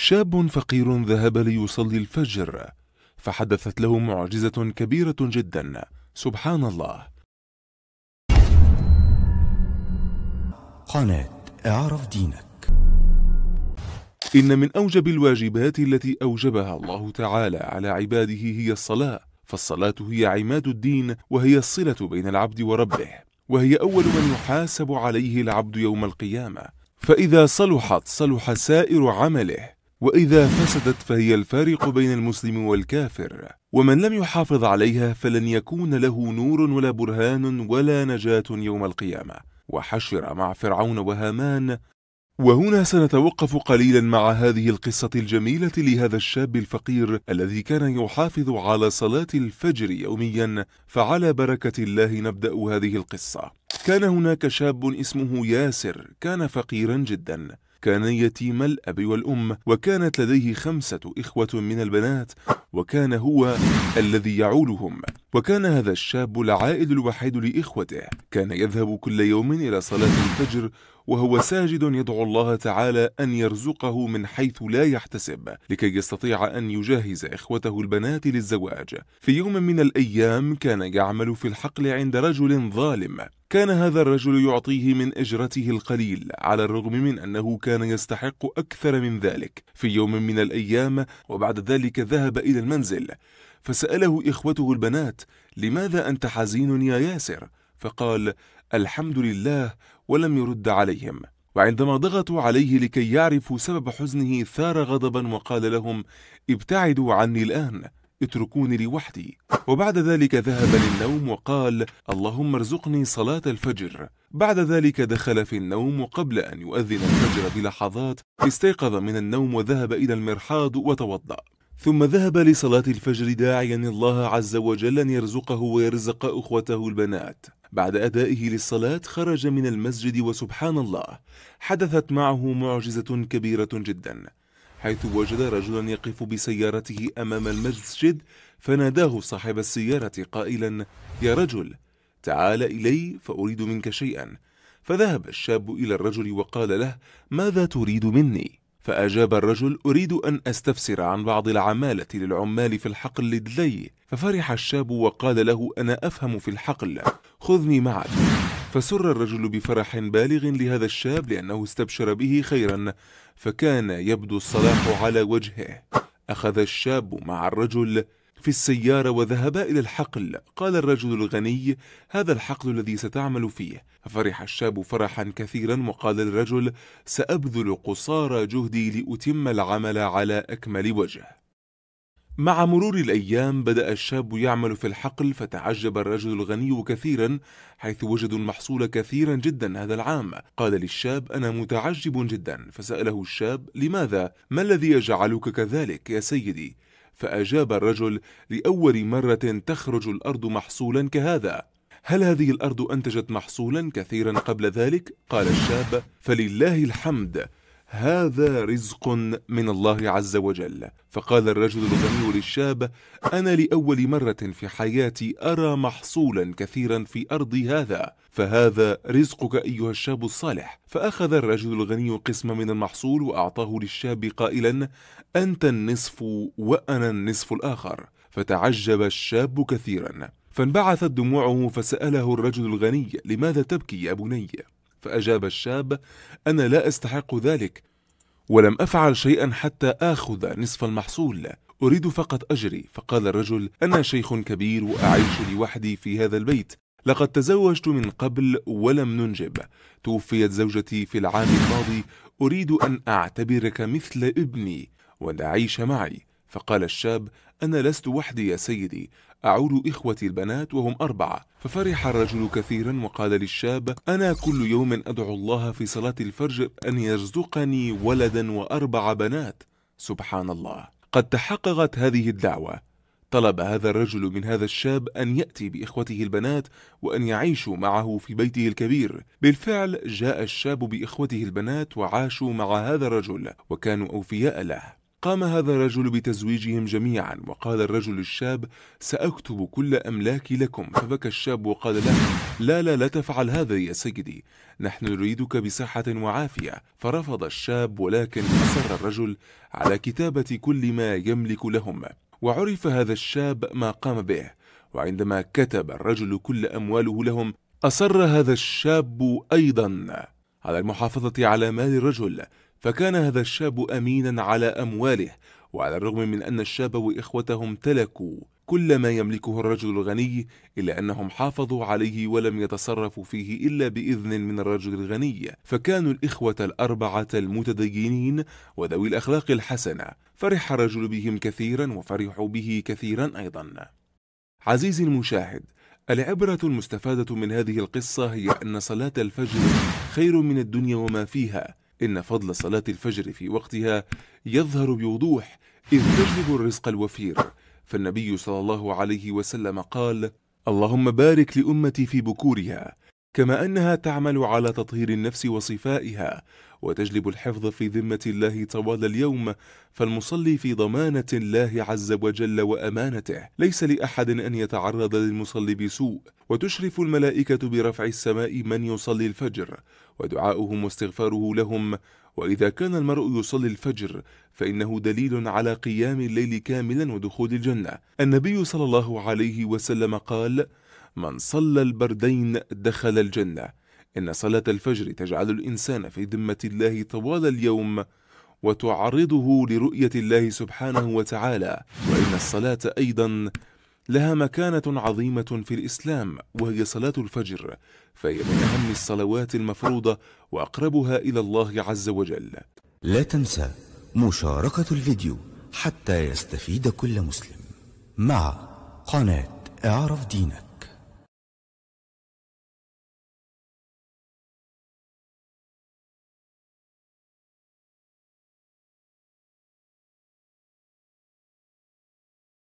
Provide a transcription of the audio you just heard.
شاب فقير ذهب ليصلي الفجر فحدثت له معجزة كبيرة جدا سبحان الله قناة اعرف دينك إن من أوجب الواجبات التي أوجبها الله تعالى على عباده هي الصلاة فالصلاة هي عماد الدين وهي الصلة بين العبد وربه وهي أول من يحاسب عليه العبد يوم القيامة فإذا صلحت صلح سائر عمله وإذا فسدت فهي الفارق بين المسلم والكافر ومن لم يحافظ عليها فلن يكون له نور ولا برهان ولا نجاة يوم القيامة وحشر مع فرعون وهامان وهنا سنتوقف قليلا مع هذه القصة الجميلة لهذا الشاب الفقير الذي كان يحافظ على صلاة الفجر يوميا فعلى بركة الله نبدأ هذه القصة كان هناك شاب اسمه ياسر كان فقيرا جدا كان يتيم الأب والأم وكانت لديه خمسة إخوة من البنات وكان هو الذي يعولهم وكان هذا الشاب العائد الوحيد لإخوته كان يذهب كل يوم إلى صلاة الفجر وهو ساجد يدعو الله تعالى أن يرزقه من حيث لا يحتسب لكي يستطيع أن يجهز إخوته البنات للزواج في يوم من الأيام كان يعمل في الحقل عند رجل ظالم كان هذا الرجل يعطيه من أجرته القليل على الرغم من أنه كان يستحق أكثر من ذلك في يوم من الأيام وبعد ذلك ذهب إلى المنزل فسأله إخوته البنات لماذا أنت حزين يا ياسر؟ فقال الحمد لله ولم يرد عليهم وعندما ضغطوا عليه لكي يعرفوا سبب حزنه ثار غضبا وقال لهم ابتعدوا عني الآن اتركوني لوحدي وبعد ذلك ذهب للنوم وقال اللهم ارزقني صلاة الفجر بعد ذلك دخل في النوم وقبل أن يؤذن الفجر بلحظات استيقظ من النوم وذهب إلى المرحاض وتوضأ ثم ذهب لصلاة الفجر داعيا الله عز وجل أن يرزقه ويرزق أخوته البنات بعد أدائه للصلاة خرج من المسجد وسبحان الله حدثت معه معجزة كبيرة جدا حيث وجد رجلا يقف بسيارته أمام المسجد فناداه صاحب السيارة قائلا يا رجل تعال إلي فأريد منك شيئا فذهب الشاب إلى الرجل وقال له ماذا تريد مني؟ فأجاب الرجل أريد أن أستفسر عن بعض العمالة للعمال في الحقل لدلي ففرح الشاب وقال له أنا أفهم في الحقل خذني معك فسر الرجل بفرح بالغ لهذا الشاب لأنه استبشر به خيرا فكان يبدو الصلاح على وجهه أخذ الشاب مع الرجل في السيارة وذهبا إلى الحقل قال الرجل الغني هذا الحقل الذي ستعمل فيه ففرح الشاب فرحا كثيرا وقال الرجل سأبذل قصارى جهدي لأتم العمل على أكمل وجه مع مرور الأيام بدأ الشاب يعمل في الحقل فتعجب الرجل الغني كثيرا حيث وجدوا المحصول كثيرا جدا هذا العام قال للشاب أنا متعجب جدا فسأله الشاب لماذا؟ ما الذي يجعلك كذلك يا سيدي؟ فأجاب الرجل لأول مرة تخرج الأرض محصولا كهذا هل هذه الأرض أنتجت محصولا كثيرا قبل ذلك؟ قال الشاب فلله الحمد هذا رزق من الله عز وجل فقال الرجل الغني للشاب أنا لأول مرة في حياتي أرى محصولا كثيرا في أرضي هذا فهذا رزقك أيها الشاب الصالح فأخذ الرجل الغني قسم من المحصول وأعطاه للشاب قائلا أنت النصف وأنا النصف الآخر فتعجب الشاب كثيرا فانبعثت دموعه فسأله الرجل الغني لماذا تبكي يا بني فأجاب الشاب أنا لا أستحق ذلك ولم أفعل شيئا حتى آخذ نصف المحصول أريد فقط أجري فقال الرجل أنا شيخ كبير وأعيش لوحدي في هذا البيت لقد تزوجت من قبل ولم ننجب توفيت زوجتي في العام الماضي أريد أن أعتبرك مثل ابني ونعيش معي فقال الشاب أنا لست وحدي يا سيدي أعود إخوتي البنات وهم أربعة ففرح الرجل كثيرا وقال للشاب أنا كل يوم أدعو الله في صلاة الفجر أن يرزقني ولدا وأربع بنات سبحان الله قد تحققت هذه الدعوة طلب هذا الرجل من هذا الشاب أن يأتي بإخوته البنات وأن يعيشوا معه في بيته الكبير بالفعل جاء الشاب بإخوته البنات وعاشوا مع هذا الرجل وكانوا أوفياء له قام هذا الرجل بتزويجهم جميعا وقال الرجل الشاب سأكتب كل أملاكي لكم فبكى الشاب وقال له لا لا لا تفعل هذا يا سيدي نحن نريدك بصحة وعافية فرفض الشاب ولكن أصر الرجل على كتابة كل ما يملك لهم وعرف هذا الشاب ما قام به وعندما كتب الرجل كل أمواله لهم أصر هذا الشاب أيضا على المحافظة على مال الرجل فكان هذا الشاب أمينا على أمواله وعلى الرغم من أن الشاب وإخوته امتلكوا كل ما يملكه الرجل الغني إلا أنهم حافظوا عليه ولم يتصرفوا فيه إلا بإذن من الرجل الغني فكانوا الإخوة الأربعة المتدينين وذوي الأخلاق الحسنة فرح الرجل بهم كثيرا وفرحوا به كثيرا أيضا عزيزي المشاهد العبرة المستفادة من هذه القصة هي أن صلاة الفجر خير من الدنيا وما فيها إن فضل صلاة الفجر في وقتها يظهر بوضوح إذ تجلب الرزق الوفير فالنبي صلى الله عليه وسلم قال اللهم بارك لأمتي في بكورها كما أنها تعمل على تطهير النفس وصفائها وتجلب الحفظ في ذمة الله طوال اليوم فالمصلي في ضمانة الله عز وجل وأمانته ليس لأحد أن يتعرض للمصلي بسوء وتشرف الملائكة برفع السماء من يصلي الفجر ودعاؤهم واستغفاره لهم وإذا كان المرء يصلي الفجر فإنه دليل على قيام الليل كاملا ودخول الجنة النبي صلى الله عليه وسلم قال من صلى البردين دخل الجنة إن صلاة الفجر تجعل الإنسان في ذمة الله طوال اليوم وتعرضه لرؤية الله سبحانه وتعالى وإن الصلاة أيضا لها مكانة عظيمة في الإسلام وهي صلاة الفجر فهي من أهم الصلوات المفروضة وأقربها إلى الله عز وجل لا تنسى مشاركة الفيديو حتى يستفيد كل مسلم مع قناة اعرف دينك